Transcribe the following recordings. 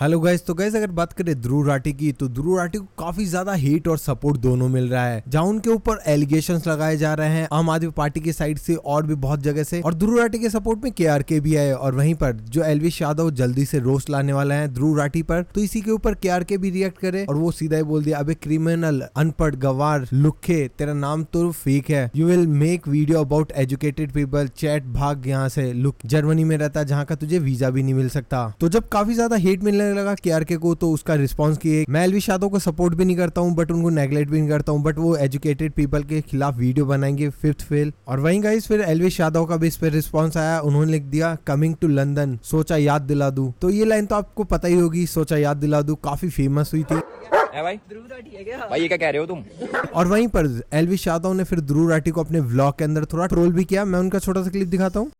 hello guys तो guys अगर बात करें ध्रुव राठी की तो ध्रुव राठी को काफी ज्यादा हेट और सपोर्ट दोनों मिल रहा है जहां उनके ऊपर एलिगेशन लगाए जा रहे हैं आम आदमी पार्टी की साइड से और भी बहुत जगह से और ध्रुव राठी के सपोर्ट में के भी आए और वहीं पर जो एलविश यादव जल्दी से रोस्ट लाने वाला है ध्रुव राठी पर तो इसी के ऊपर के भी रिएक्ट करे और वो सीधा ही बोल दिया अब क्रिमिनल अनपढ़ गवार लुखे तेरा नाम तो फेक है you will make video about educated people chat भाग यहाँ से लुक जर्मनी में रहता जहाँ का तुझे वीजा भी नहीं मिल सकता तो जब काफी ज्यादा हेट मिलने लगने लगा के को तो उसका रिस्पॉन्स किए मैं एलविश यादव को सपोर्ट भी नहीं करता हूँ बट उनको नेग्लेक्ट भी नहीं करता हूँ बट वो एजुकेटेड पीपल के खिलाफ वीडियो बनाएंगे फिफ्थ फेल और वहीं गाइस फिर एलविश यादव का भी इस पर रिस्पॉन्स आया उन्होंने लिख दिया कमिंग टू लंदन सोचा याद दिला दू तो ये लाइन तो आपको पता ही होगी सोचा याद दिला दू काफी फेमस हुई थी भाई भाई क्या कह रहे हो तुम और वहीं पर एलवी यादव ने फिर ध्रुव राठी को अपने व्लॉग के अंदर थोड़ा ट्रोल भी किया मैं उनका छोटा सा क्लिप दिखाता हूँ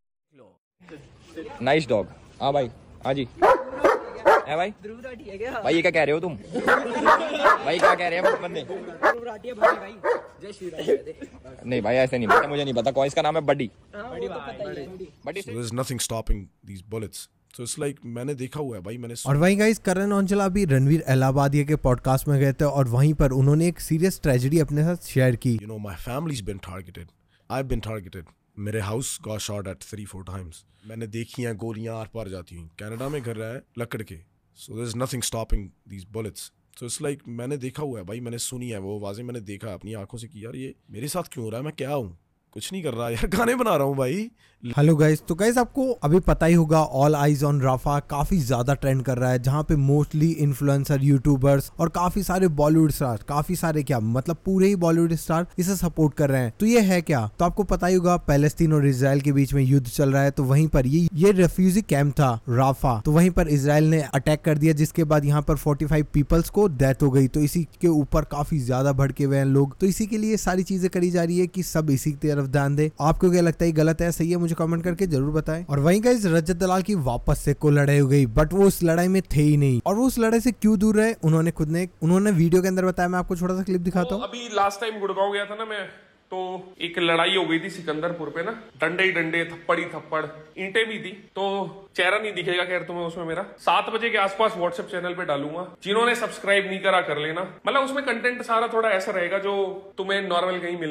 नाइस डॉग हाँ भाई हाँ जी है भाई भाई ये क्या कह रहे हो तुम भाई क्या कह रहे हो बंदे जय श्री राम नहीं भाई ऐसे नहीं पता मुझे नहीं पता कौन इसका नाम है buddy buddy there is nothing stopping these bullets so it's like मैंने देखा हुआ है भाई मैंने और वहीं गाइस करण औजला भी रणवीर इलाहाबादिया के पॉडकास्ट में गए थे और वहीं पर उन्होंने एक सीरियस ट्रेजेडी अपने साथ शेयर की you know my family is been targeted I have been targeted मेरे house got shot at 3 4 times मैंने देखी हैं गोलियां आर पार जाती हैं कनाडा में घर रहा है लकड़ के so there is nothing stopping these bullets तो इट्स लाइक मैंने देखा हुआ है भाई मैंने सुनी है वो आवाज़ें मैंने देखा अपनी आंखों से कि यार ये मेरे साथ क्यों हो रहा है मैं क्या हूँ कुछ नहीं कर रहा यार गाने बना रहा हूँ भाई हेलो गाइज तो गाइज आपको अभी पता ही होगा ऑल आईज ऑन राफा काफी ज्यादा ट्रेंड कर रहा है जहाँ पे मोस्टली इन्फ्लुएंसर यूट्यूबर्स और काफी सारे बॉलीवुड स्टार काफी सारे क्या मतलब पूरे ही बॉलीवुड स्टार इसे सपोर्ट कर रहे हैं तो ये है क्या तो आपको पता ही होगा पैलेस्तीन और इसराइल के बीच में युद्ध चल रहा है तो वहीं पर ये ये रेफ्यूजी कैंप था राफा तो वहीं पर इसराइल ने अटैक कर दिया जिसके बाद यहाँ पर फोर्टी पीपल्स को डेथ हो गई तो इसी के ऊपर काफी ज्यादा भड़के हुए हैं लोग तो इसी के लिए सारी चीजें करी जा रही है कि सब इसी तरफ तरफ ध्यान दे आपको क्या लगता है गलत है सही है मुझे कमेंट करके जरूर बताए और वही का रजत दलाल की वापस से को लड़ाई हो गई बट वो उस लड़ाई में थे ही नहीं और वो उस लड़ाई से क्यों दूर रहे उन्होंने खुद ने उन्होंने वीडियो के अंदर बताया मैं आपको छोटा सा क्लिप दिखाता हूँ तो अभी लास्ट टाइम गुड़गांव गया था ना मैं तो एक लड़ाई हो गई थी सिकंदरपुर पे ना डंडे ही डंडे थप्पड़ ही थप्पड़ ईंटे भी थी तो चेहरा नहीं दिखेगा खैर तुम्हें उसमें मेरा सात बजे के आसपास व्हाट्सएप चैनल पे डालूंगा जिन्होंने सब्सक्राइब नहीं करा कर लेना मतलब उसमें कंटेंट सारा थोड़ा ऐसा रहेगा जो तुम्हें नॉर्मल कहीं मिल